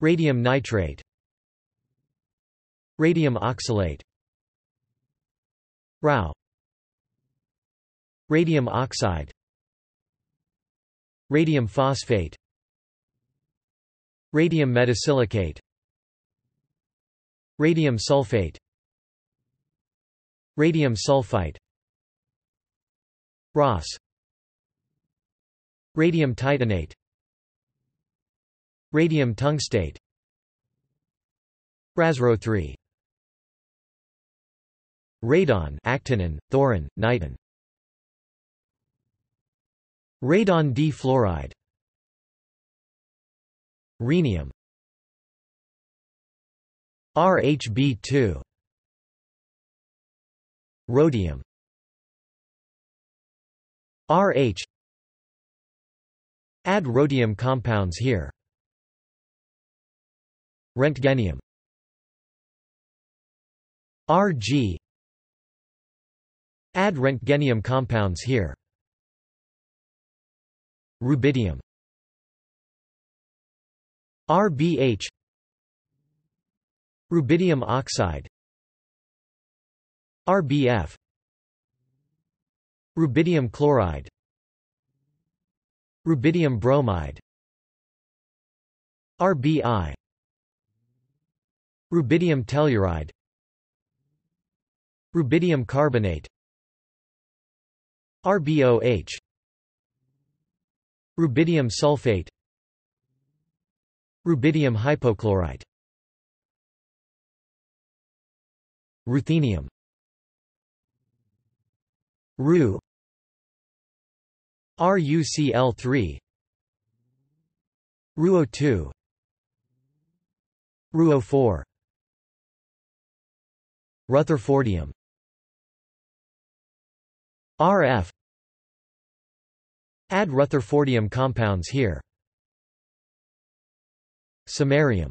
Radium nitrate Radium oxalate Rau Radium oxide Radium phosphate Radium metasilicate Radium sulfate Radium sulfite Ross Radium titanate Radium tungstate rasro 3 Radon actinin, thorin, niton Radon D fluoride Rhenium RHB2 Rhodium RH Add rhodium compounds here. Rentgenium Rg Add rentgenium compounds here. Rubidium RBH Rubidium oxide RBF Rubidium chloride Rubidium bromide RBI Rubidium telluride Rubidium carbonate RBOH Rubidium sulfate Rubidium hypochlorite Ruthenium Ru RUCL3 RuO2 RuO4 Rutherfordium RF Add Rutherfordium compounds here. Samarium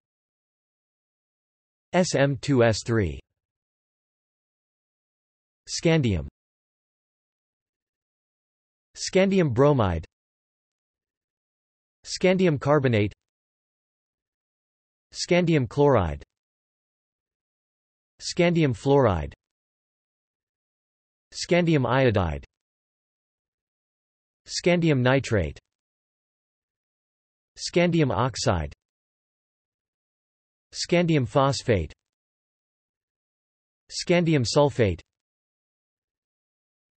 SM2S3 Scandium Scandium bromide Scandium carbonate Scandium chloride Scandium fluoride Scandium iodide Scandium nitrate Scandium oxide Scandium phosphate Scandium sulfate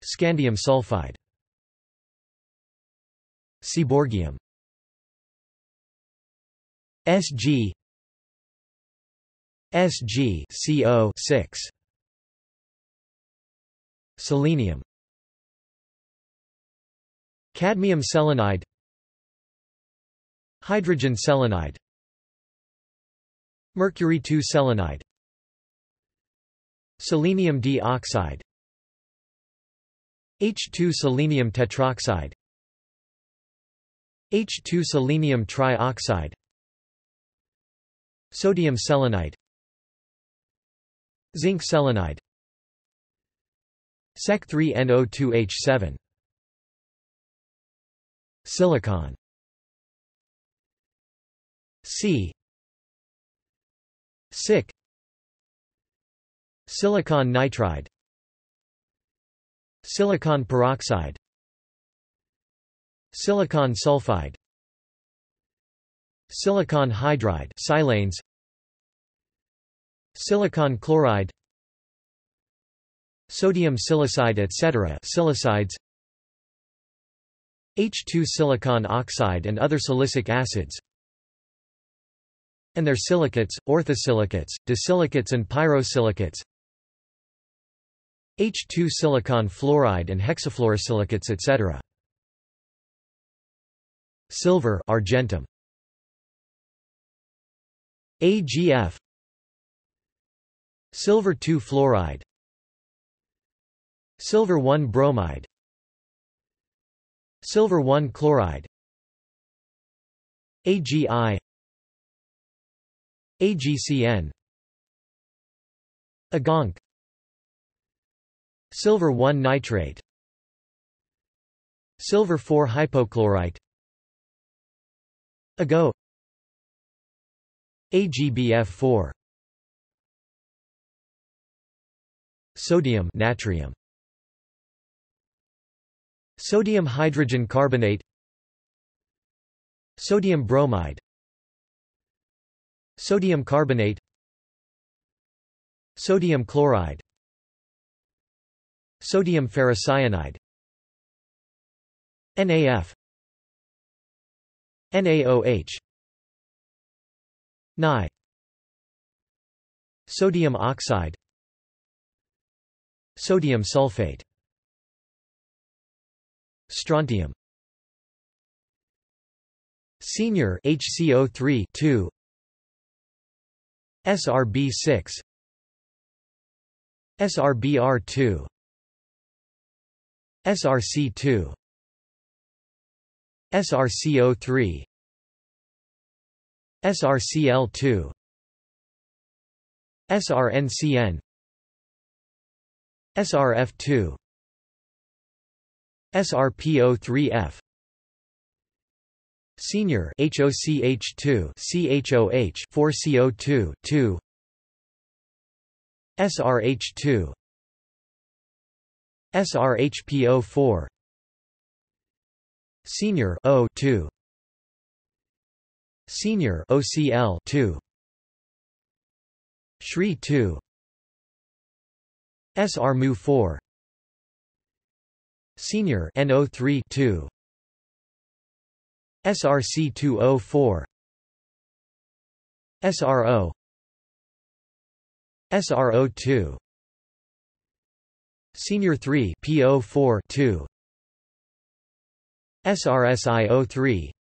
Scandium sulfide Seaborgium Sg Sg CO6 Selenium Cadmium selenide Hydrogen selenide Mercury 2 selenide Selenium dioxide H2 selenium tetroxide H2 selenium trioxide Sodium selenite Zinc selenide SEC3NO2H7 Silicon C Sick Silicon nitride Silicon peroxide Silicon sulfide Silicon hydride silanes Silicon chloride Sodium silicide etc. silicides H2 silicon oxide and other silicic acids and their silicates, orthosilicates, disilicates and pyrosilicates H2 silicon fluoride and hexafluorosilicates etc. Silver argentum. AGF Silver 2 fluoride Silver 1 bromide Silver 1 chloride AGI AGCN Agonc Silver 1 nitrate Silver 4 hypochlorite AGO AGBF4 Sodium natrium Sodium hydrogen carbonate Sodium bromide Sodium carbonate Sodium chloride Sodium ferrocyanide NAF NaOH Ni Sodium oxide Sodium sulfate Strontium Senior HCO3 SRB6 SRBR2 SRC2 SRCO3 SRCL2 SRNCN SRF2 SRPO3F Senior HOCH2 CHOH 4CO2 2 SRH2 SRHPO4 Senior O2 Senior OCL2 Shri 2 SRMU4 Senior NO3 2 SRC 204 SRO SRO 2 Senior 3 PO 4 2 SRSI 03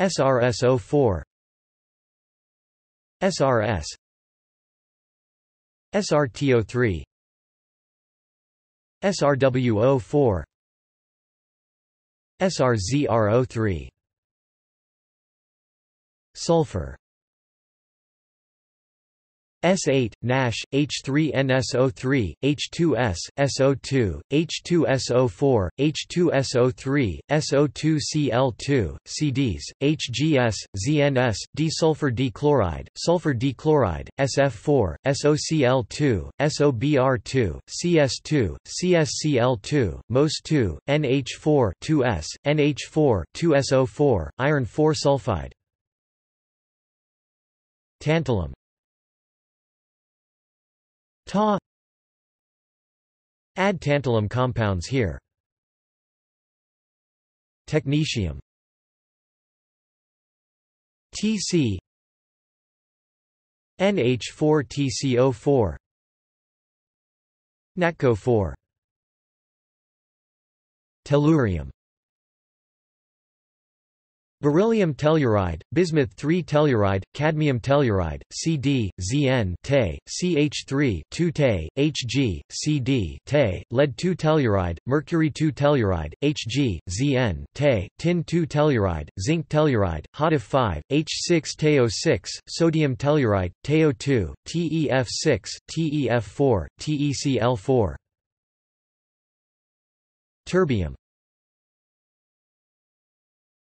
SRS 04 SRS SRT 03 SRW 04 S r z 3 Sulfur S8, NASH, H3NSO3, H2S, SO2, H2SO4, H2SO3, SO2Cl2, CDs, HGS, ZNS, sulfur dichloride, sulfur dichloride, SF4, SOCl2, SOBr2, CS2, CSCl2, MOS2, NH4 2S, NH4 2SO4, iron 4 sulfide. Tantalum Ta Add tantalum compounds here. Technetium TC NH4TCO4 NATCO4 Tellurium Beryllium telluride, bismuth 3 telluride, cadmium telluride, Cd, Zn Te, CH3 2 Te, Hg, Cd Te, lead 2 telluride, mercury 2 telluride, Hg, Zn Te, tin 2 telluride, zinc telluride, HOTF 5, H6 TO6, sodium telluride, TO2, TEF6, TEF4, TECl4. Terbium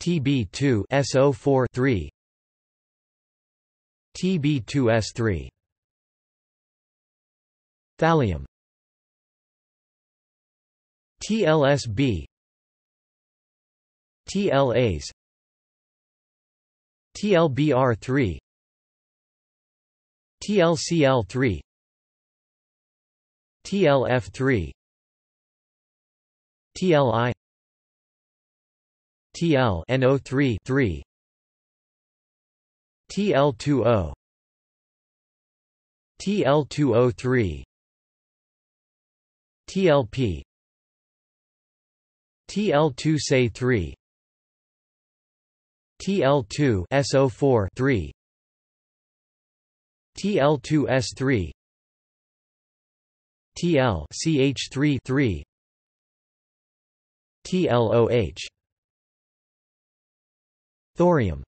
Tb2 so 3 Tb2S3 Thallium TLSB TLAs TLBR3 TLCl3 TLF3 TLI TL NO3 3 TL20 tl TL2O3, TLP TL2 say 3 TL2 SO4 3 TL2 S3 TL 2 so 4 3 tl 2s 3 tlch ch 3 3 TLOH Thorium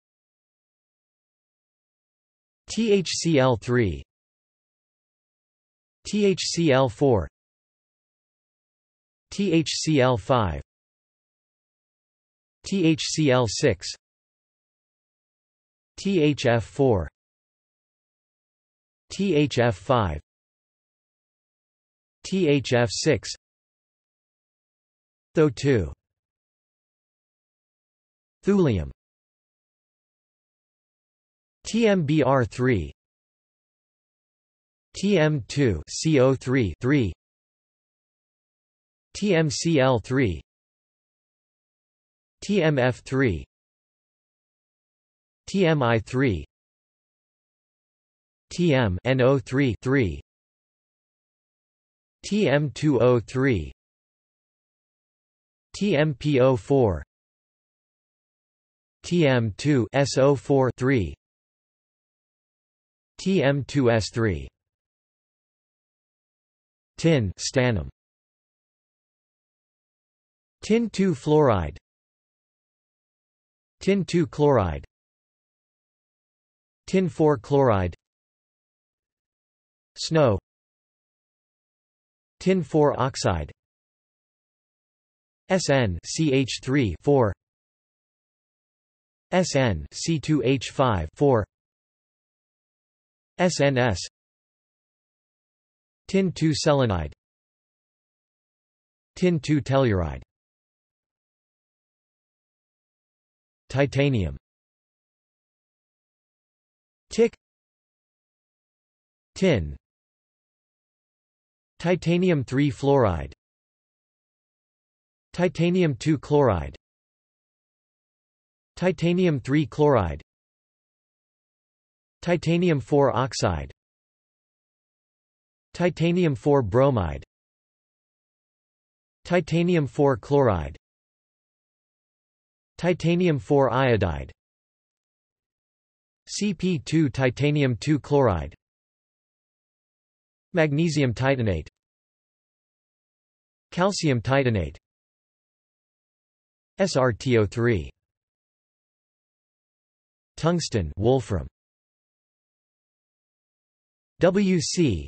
THCl3 THCl4 THCl5 THCl6 THF4 THF5 THF6 Tho2 Thulium TMBr3 TM2 CO3 3 TMCl3 TMF3 TMI3 TM NO3 3 TM2O3 TMPO4 TM2 SO4 3 tmcl 3 tmf 3 tmi 3 tmno 3 3 tm 20 3 tmpo 4 tm 2 so 4 3 Tm2s3 Tin stannum. Tin 2 fluoride Tin 2 chloride Tin 4 chloride Snow Tin 4 oxide SN CH3 4 SN C2H5 4 SNS Tin 2 selenide Tin 2 telluride Titanium Tick Tin Titanium 3 fluoride Titanium 2 chloride Titanium 3 chloride Titanium 4 oxide Titanium 4 bromide Titanium 4 chloride Titanium 4 iodide CP2 titanium 2 chloride Magnesium titanate Calcium titanate SRTO3 Tungsten wolfram WC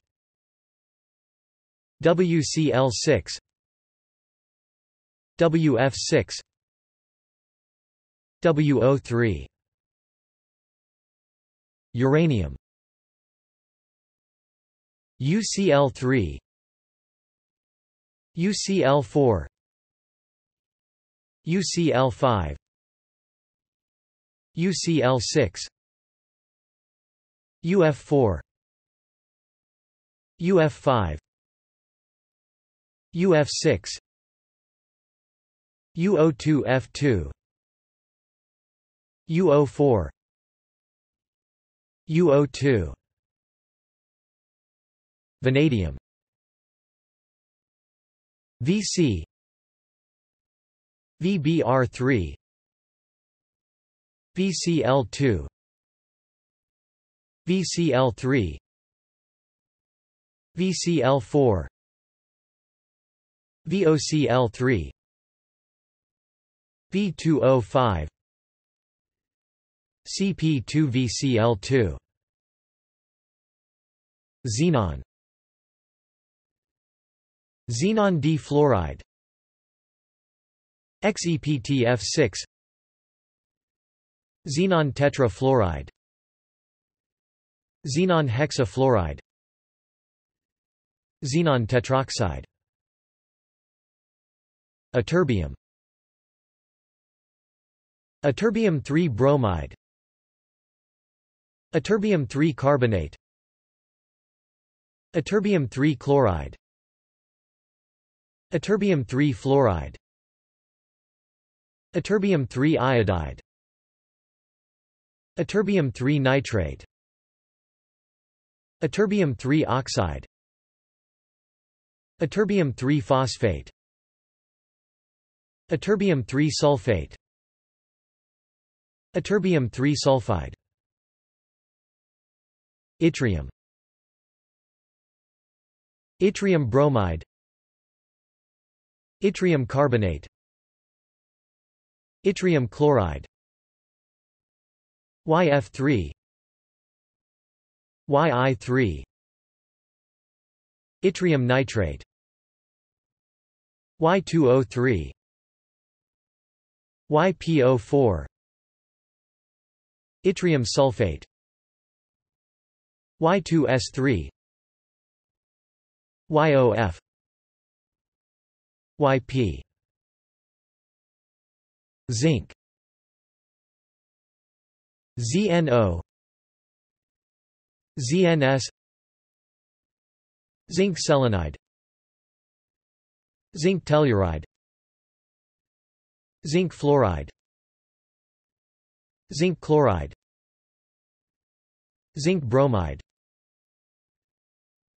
WCL6 WF6 WO3 Uranium UCL3 UCL4 UCL5 UCL6 UF4 UF5 UF6 UO2F2 UO4 UO2 Vanadium VC VBr3 VCL2 VCL3 VCL4 VOCL3 V205 CP2VCL2 Xenon Xenon D fluoride XEPTF6 Xenon tetrafluoride Xenon hexafluoride Xenon tetroxide Ytterbium Ytterbium 3 bromide Aterbium 3 carbonate Aterbium 3 chloride Aterbium 3 fluoride Aterbium 3 iodide Aterbium 3 nitrate Aterbium 3 oxide Ytterbium 3 phosphate Ytterbium 3 sulfate Ytterbium 3 sulfide Yttrium Yttrium bromide Yttrium carbonate Yttrium chloride YF3 YI3 Yttrium nitrate Y2O3 YPO4 Yttrium sulfate Y2S3 YOF YP Zinc ZNO ZNS Zinc selenide Zinc telluride Zinc fluoride Zinc chloride Zinc bromide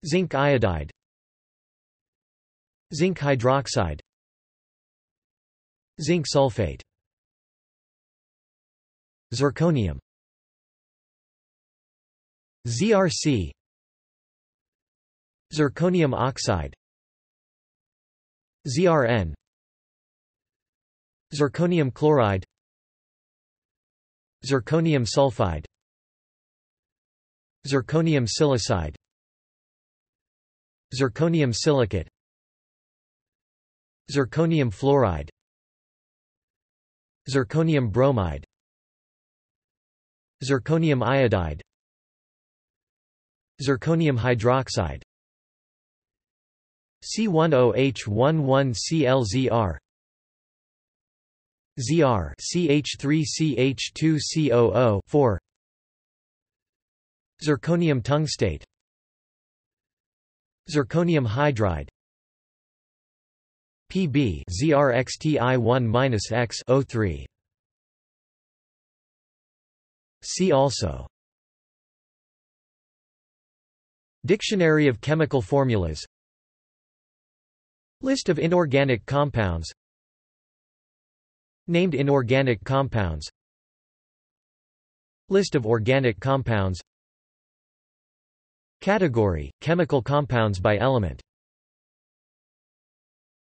Zinc iodide Zinc hydroxide Zinc sulfate Zirconium ZRC Zirconium oxide ZRN Zirconium chloride Zirconium sulfide Zirconium silicide Zirconium silicate Zirconium fluoride Zirconium bromide Zirconium iodide Zirconium hydroxide C10H11CLZR ZR CH3CH2COO4 Zirconium tungstate Zirconium hydride Pb ZRXTI1-X 03 See also Dictionary of chemical formulas List of inorganic compounds Named inorganic compounds List of organic compounds Category – Chemical compounds by element